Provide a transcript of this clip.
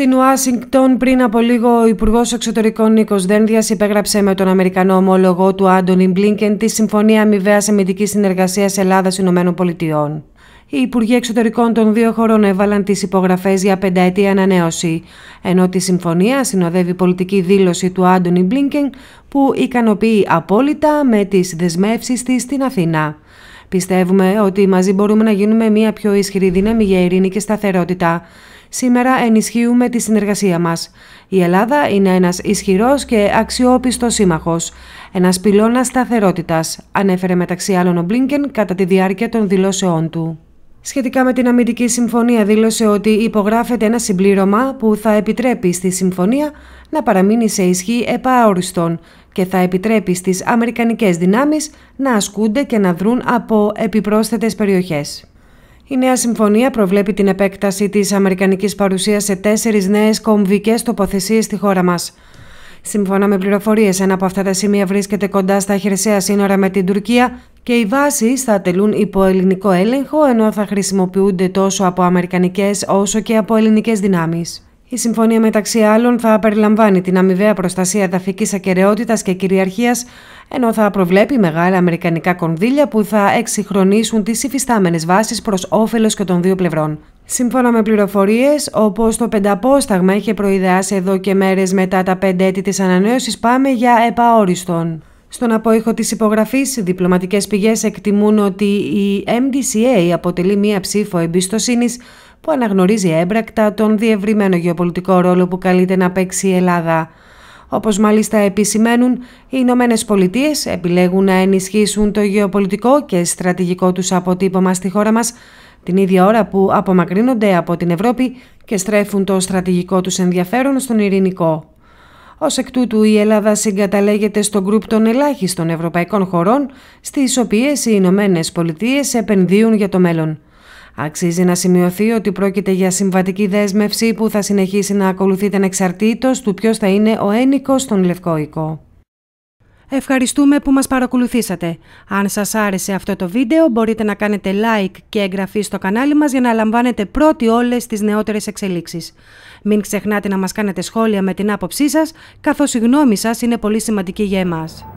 Στην Ουάσιγκτον, πριν από λίγο, ο Υπουργός Εξωτερικών Νίκος Δένδιας υπέγραψε με τον Αμερικανό ομόλογο του Άντωνι Μπλίνκεν τη Συμφωνία Αμοιβαίας Αμυντικής Συνεργασίας ΗΠΑ. Οι Υπουργοί Εξωτερικών των δύο χωρών έβαλαν τις υπογραφές για πενταετή ανανέωση, ενώ τη συμφωνία συνοδεύει πολιτική δήλωση του Άντωνι Μπλίνκεν που ικανοποιεί απόλυτα με τις δεσμεύσεις της στην Αθήνα. Πιστεύουμε ότι μαζί μπορούμε να γίνουμε μια πιο ισχυρή δύναμη για ειρήνη και σταθερότητα σήμερα ενισχύουμε τη συνεργασία μας. Η Ελλάδα είναι ένας ισχυρός και αξιόπιστος σύμμαχος. Ένας πυλώνας σταθερότητας, ανέφερε μεταξύ άλλων ο Μπλίνκεν κατά τη διάρκεια των δηλώσεών του. Σχετικά με την αμυντική συμφωνία δήλωσε ότι υπογράφεται ένα συμπλήρωμα που θα επιτρέπει στη συμφωνία να παραμείνει σε ισχύ επαόριστον και θα επιτρέπει στις αμερικανικές δυνάμεις να ασκούνται και να δρουν από επιπρόσθετες περιοχές. Η νέα συμφωνία προβλέπει την επέκταση της Αμερικανικής παρουσίας σε τέσσερις νέες κομβικές τοποθεσίες στη χώρα μας. Σύμφωνα με πληροφορίες, ένα από αυτά τα σημεία βρίσκεται κοντά στα χερσαία σύνορα με την Τουρκία και οι βάσεις θα τελούν υπό ελληνικό έλεγχο, ενώ θα χρησιμοποιούνται τόσο από Αμερικανικές όσο και από ελληνικές δυνάμεις. Η συμφωνία μεταξύ άλλων θα περιλαμβάνει την αμοιβαία προστασία εδαφικής ακαιρεότητας και κυριαρχίας, ενώ θα προβλέπει μεγάλα αμερικανικά κονδύλια που θα εξυγχρονίσουν τις υφιστάμενες βάσεις προς όφελος και των δύο πλευρών. Σύμφωνα με πληροφορίες, όπως το πενταπόσταγμα είχε προειδεάσει εδώ και μέρες μετά τα πέντε έτη της ανανέωσης, πάμε για επαόριστον. Στον απόϊχο της υπογραφής, οι διπλωματικές πηγές εκτιμούν ότι η MDCA αποτελεί μία ψήφο εμπιστοσύνης που αναγνωρίζει έμπρακτα τον διευρυμένο γεωπολιτικό ρόλο που καλείται να παίξει η Ελλάδα. Όπως μάλιστα επισημαίνουν, οι Ηνωμένες Πολιτείες επιλέγουν να ενισχύσουν το γεωπολιτικό και στρατηγικό τους αποτύπωμα στη χώρα μας, την ίδια ώρα που απομακρύνονται από την Ευρώπη και στρέφουν το στρατηγικό τους ενδιαφέρον στον ειρηνικό. Ως εκ τούτου, η Ελλάδα συγκαταλέγεται στο γκρουπ των ελάχιστων ευρωπαϊκών χωρών, στις οποίες οι Ηνωμένες Πολιτείες επενδύουν για το μέλλον. Αξίζει να σημειωθεί ότι πρόκειται για συμβατική δέσμευση που θα συνεχίσει να ακολουθείται ανεξαρτήτως του ποιος θα είναι ο ένικος στον Λευκό Οικό. Ευχαριστούμε που μας παρακολουθήσατε. Αν σας άρεσε αυτό το βίντεο μπορείτε να κάνετε like και εγγραφή στο κανάλι μας για να λαμβάνετε πρώτοι όλες τις νεότερες εξελίξεις. Μην ξεχνάτε να μας κάνετε σχόλια με την άποψή σας, καθώς η γνώμη σας είναι πολύ σημαντική για εμάς.